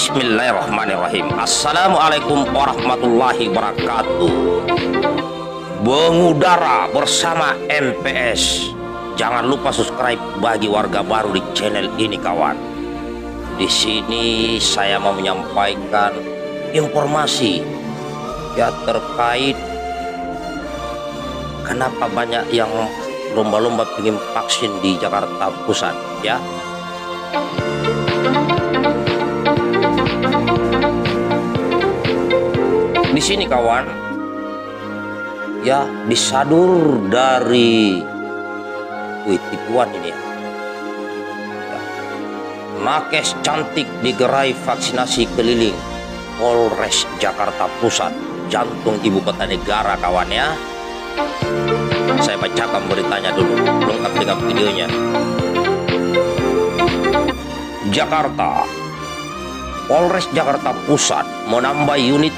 Bismillahirrahmanirrahim Assalamualaikum warahmatullahi wabarakatuh Bengudara bersama MPS Jangan lupa subscribe bagi warga baru di channel ini kawan Di sini saya mau menyampaikan informasi Ya terkait Kenapa banyak yang lomba-lomba ingin vaksin di Jakarta Pusat ya di sini kawan. Ya, disadur dari Wih, tipuan ini. Ya. Nakes cantik digerai vaksinasi keliling Polres Jakarta Pusat, jantung ibu kota negara kawan ya. Saya bacakan beritanya dulu, lengkap dengan videonya. Jakarta, Polres Jakarta Pusat menambah unit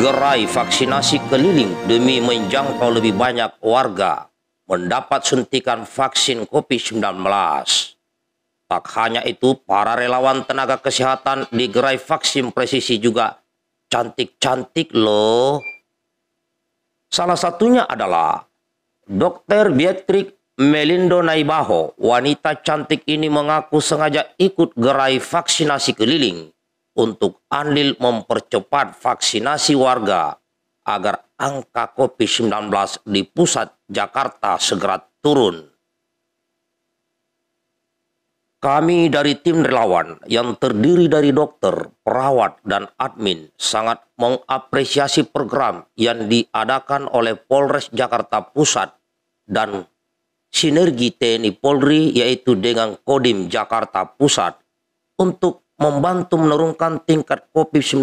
gerai vaksinasi keliling demi menjangkau lebih banyak warga mendapat suntikan vaksin COVID-19. Tak hanya itu, para relawan tenaga kesehatan di gerai vaksin presisi juga cantik-cantik loh. Salah satunya adalah Dr. Beatrix Melindo Naibaho, wanita cantik ini mengaku sengaja ikut gerai vaksinasi keliling untuk andil mempercepat vaksinasi warga agar angka COVID-19 di pusat Jakarta segera turun. Kami dari tim relawan yang terdiri dari dokter, perawat, dan admin sangat mengapresiasi program yang diadakan oleh Polres Jakarta Pusat dan sinergi TNI Polri yaitu dengan Kodim Jakarta Pusat untuk membantu menurunkan tingkat COVID-19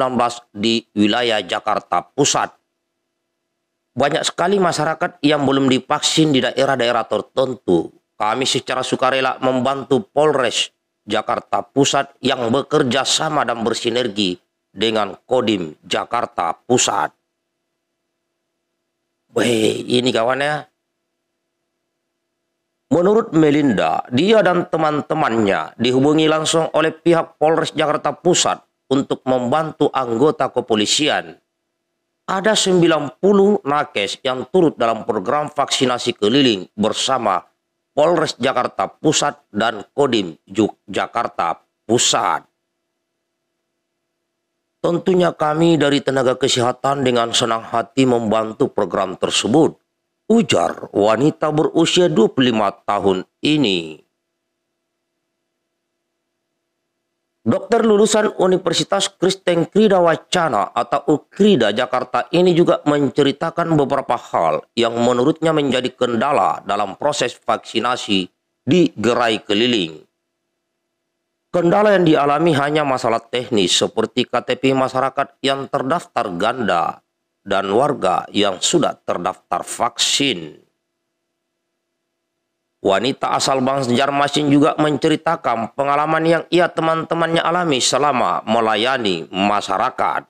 di wilayah Jakarta Pusat. Banyak sekali masyarakat yang belum divaksin di daerah-daerah tertentu. Kami secara sukarela membantu Polres Jakarta Pusat yang bekerja sama dan bersinergi dengan Kodim Jakarta Pusat. Wih, ini kawan ya, Menurut Melinda, dia dan teman-temannya dihubungi langsung oleh pihak Polres Jakarta Pusat untuk membantu anggota kepolisian. Ada 90 nakes yang turut dalam program vaksinasi keliling bersama Polres Jakarta Pusat dan Kodim Yogyakarta Pusat. Tentunya kami dari tenaga kesehatan dengan senang hati membantu program tersebut ujar wanita berusia 25 tahun ini. Dokter lulusan Universitas Kristen Krida Wacana atau Ukrida Jakarta ini juga menceritakan beberapa hal yang menurutnya menjadi kendala dalam proses vaksinasi di gerai keliling. Kendala yang dialami hanya masalah teknis seperti KTP masyarakat yang terdaftar ganda dan warga yang sudah terdaftar vaksin. Wanita asal bangsa Jarmasin juga menceritakan pengalaman yang ia teman-temannya alami selama melayani masyarakat.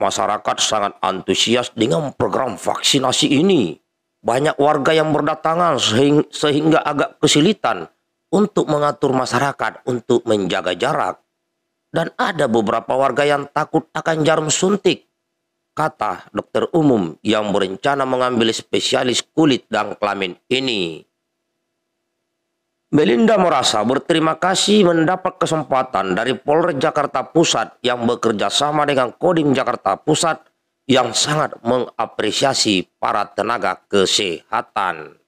Masyarakat sangat antusias dengan program vaksinasi ini. Banyak warga yang berdatangan sehingga agak kesulitan untuk mengatur masyarakat untuk menjaga jarak. Dan ada beberapa warga yang takut akan jarum suntik kata dokter umum yang berencana mengambil spesialis kulit dan kelamin ini. Melinda merasa berterima kasih mendapat kesempatan dari Polres Jakarta Pusat yang bekerja sama dengan Kodim Jakarta Pusat yang sangat mengapresiasi para tenaga kesehatan.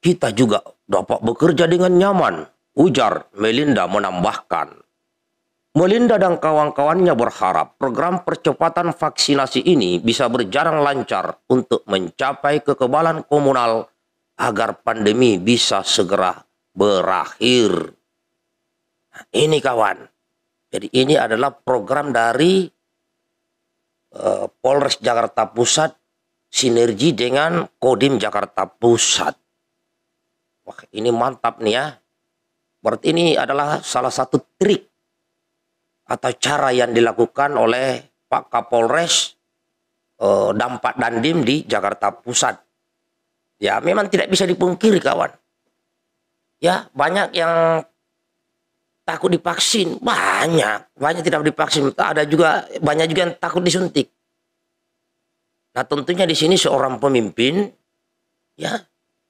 Kita juga dapat bekerja dengan nyaman, ujar Melinda menambahkan. Melinda dan kawan-kawannya berharap program percepatan vaksinasi ini bisa berjalan lancar untuk mencapai kekebalan komunal agar pandemi bisa segera berakhir. Nah, ini kawan. Jadi ini adalah program dari uh, Polres Jakarta Pusat sinergi dengan Kodim Jakarta Pusat. Wah, ini mantap nih ya. Berarti ini adalah salah satu trik atau cara yang dilakukan oleh Pak Kapolres eh, Dampak Dandim di Jakarta Pusat. Ya, memang tidak bisa dipungkiri kawan. Ya, banyak yang takut divaksin, banyak, banyak tidak divaksin. Ada juga banyak juga yang takut disuntik. Nah, tentunya di sini seorang pemimpin ya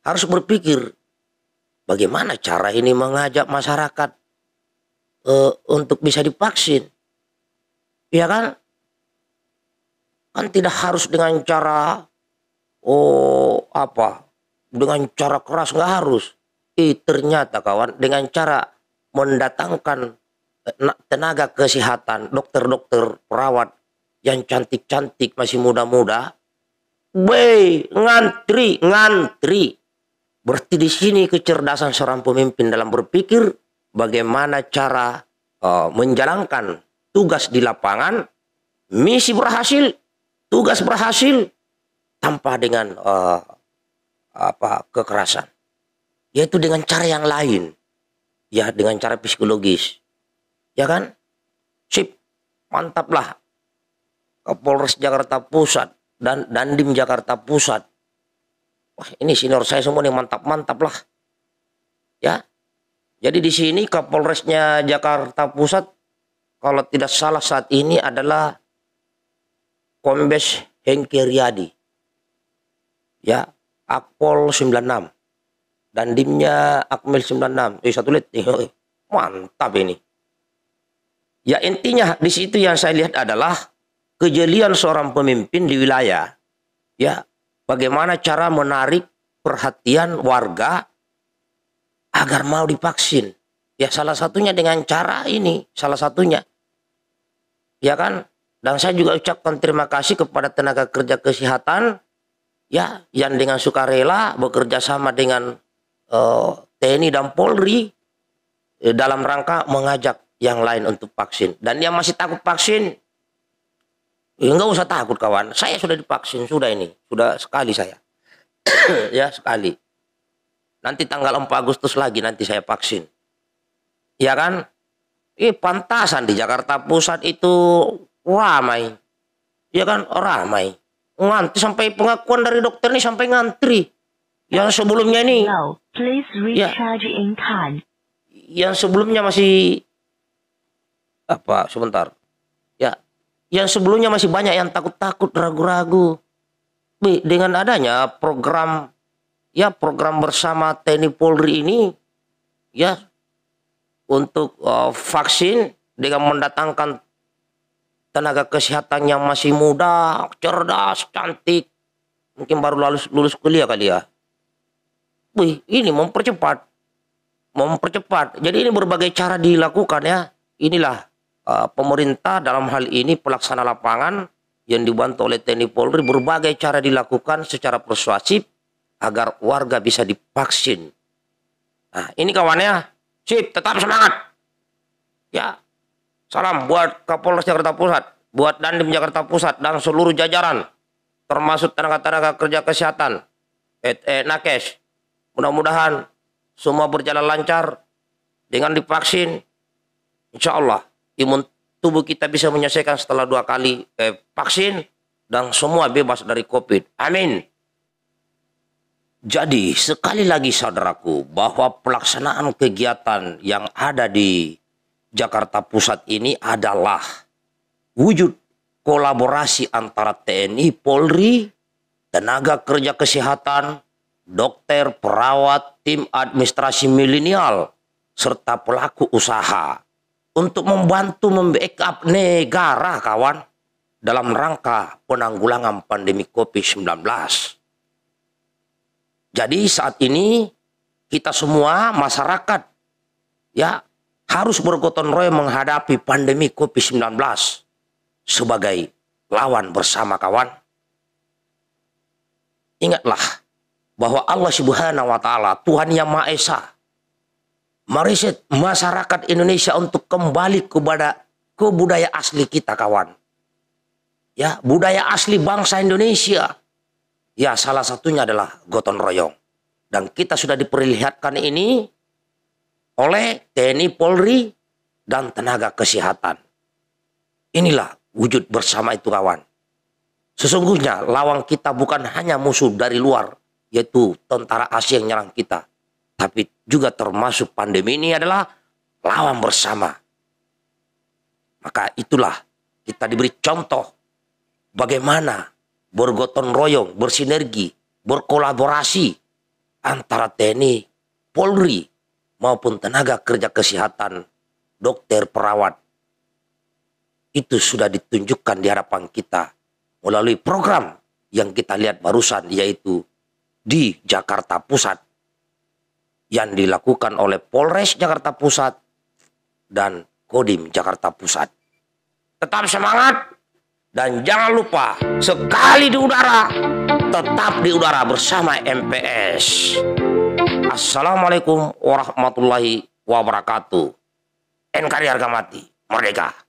harus berpikir bagaimana cara ini mengajak masyarakat uh, untuk bisa divaksin. Ya kan? Kan tidak harus dengan cara oh apa? Dengan cara keras nggak harus. Eh ternyata kawan dengan cara mendatangkan tenaga kesehatan, dokter-dokter, perawat yang cantik-cantik masih muda-muda. Wey, ngantri, ngantri. Berarti di sini kecerdasan seorang pemimpin dalam berpikir bagaimana cara uh, menjalankan tugas di lapangan, misi berhasil, tugas berhasil tanpa dengan uh, apa kekerasan. Yaitu dengan cara yang lain. Ya, dengan cara psikologis. Ya kan? Sip. Mantaplah. Kapolres Jakarta Pusat dan Dandim Jakarta Pusat. Wah, ini senior saya semua nih mantap-mantap lah. Ya, jadi di sini Kapolresnya Jakarta Pusat kalau tidak salah saat ini adalah Kombes Hengki Riyadi. Ya, Akpol 96. Dan dimnya Akmil 96. Eh, satu lit. Eh, eh, mantap ini. Ya intinya di situ yang saya lihat adalah kejelian seorang pemimpin di wilayah. Ya, bagaimana cara menarik perhatian warga agar mau divaksin. Ya salah satunya dengan cara ini, salah satunya. Ya kan? Dan saya juga ucapkan terima kasih kepada tenaga kerja kesehatan ya yang dengan sukarela bekerja sama dengan uh, eh, TNI dan Polri eh, dalam rangka mengajak yang lain untuk vaksin. Dan yang masih takut vaksin ya enggak usah takut kawan. Saya sudah divaksin sudah ini, sudah sekali saya. ya sekali. Nanti tanggal 4 Agustus lagi nanti saya vaksin. Ya kan? Ih, pantasan di Jakarta Pusat itu ramai. Ya kan? Ramai. Ngantri sampai pengakuan dari dokter ini sampai ngantri. Yang sebelumnya ini. ya, Yang sebelumnya masih apa? Sebentar. Ya, yang sebelumnya masih banyak yang takut-takut, ragu-ragu. Dengan adanya program ya program bersama TNI Polri ini ya untuk uh, vaksin dengan mendatangkan tenaga kesehatan yang masih muda, cerdas, cantik, mungkin baru lulus lulus kuliah kali ya. Wih, ini mempercepat, mempercepat. Jadi ini berbagai cara dilakukan ya. Inilah uh, pemerintah dalam hal ini pelaksana lapangan yang dibantu oleh TNI Polri berbagai cara dilakukan secara persuasif agar warga bisa divaksin. Nah, ini kawannya, sip, tetap semangat. Ya, salam buat Kapolres Jakarta Pusat, buat Dandim Jakarta Pusat dan seluruh jajaran, termasuk tenaga-tenaga kerja kesehatan, eh, eh, nakes. Mudah-mudahan semua berjalan lancar dengan divaksin. Insya Allah, imun tubuh kita bisa menyelesaikan setelah dua kali eh, vaksin dan semua bebas dari COVID. Amin. Jadi, sekali lagi saudaraku, bahwa pelaksanaan kegiatan yang ada di Jakarta Pusat ini adalah wujud kolaborasi antara TNI, Polri, tenaga kerja kesehatan, dokter, perawat, tim administrasi milenial, serta pelaku usaha untuk membantu membackup negara kawan dalam rangka penanggulangan pandemi COVID-19. Jadi saat ini kita semua masyarakat ya harus bergotong royong menghadapi pandemi Covid-19 sebagai lawan bersama kawan. Ingatlah bahwa Allah Subhanahu wa taala Tuhan yang Maha Esa meriset masyarakat Indonesia untuk kembali kepada ke asli kita kawan. Ya, budaya asli bangsa Indonesia Ya, salah satunya adalah gotong royong. Dan kita sudah diperlihatkan ini oleh TNI Polri dan tenaga kesehatan. Inilah wujud bersama itu kawan. Sesungguhnya lawan kita bukan hanya musuh dari luar, yaitu tentara asing yang nyerang kita. Tapi juga termasuk pandemi ini adalah lawan bersama. Maka itulah kita diberi contoh bagaimana bergotong royong, bersinergi, berkolaborasi antara TNI, Polri, maupun tenaga kerja kesehatan, dokter, perawat. Itu sudah ditunjukkan di hadapan kita melalui program yang kita lihat barusan yaitu di Jakarta Pusat yang dilakukan oleh Polres Jakarta Pusat dan Kodim Jakarta Pusat. Tetap semangat! Dan jangan lupa, sekali di udara, tetap di udara bersama MPS. Assalamualaikum warahmatullahi wabarakatuh. NKRI harga mati, merdeka.